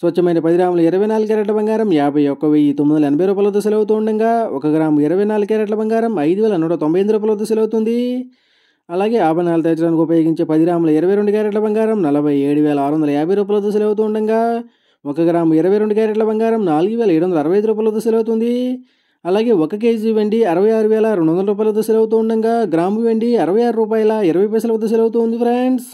స్వచ్ఛమైన పది గ్రాముల ఇరవై నాలుగు క్యారెట్ల బంగారం యాభై ఒక్క వెయ్యి తొమ్మిది వందల ఎనభై రూపాయలతో సెలవుతూ ఉండగా ఒక గ్రాము ఇరవై నాలుగు క్యారెట్ల బంగారం ఐదు వేల నూట తొంభై ఎనిమిది దశలు సెలవుతుంది అలాగే ఆభరణాలు తెచ్చడానికి ఉపయోగించే పది గ్రాముల ఇరవై రెండు క్యారెట్ల బంగారం నలభై ఏడు వేల ఆరు వందల యాభై రూపాయలతో సెలవుతూ ఉండగా ఒక గ్రాము ఇరవై రెండు క్యారెట్ల బంగారం నాలుగు వేల ఏడు వందల అరవై ఐదు దశలు సెలవుతుంది అలాగే ఒక కేజీ వెండి అరవై ఆరు వేల రెండు వందల రూపాయలతో సెలవుతూ ఉండగా గ్రాము వెండి అరవై ఆరు రూపాయల ఇరవై పైసల దశలు అవుతుంది ఉంది ఫ్రెండ్స్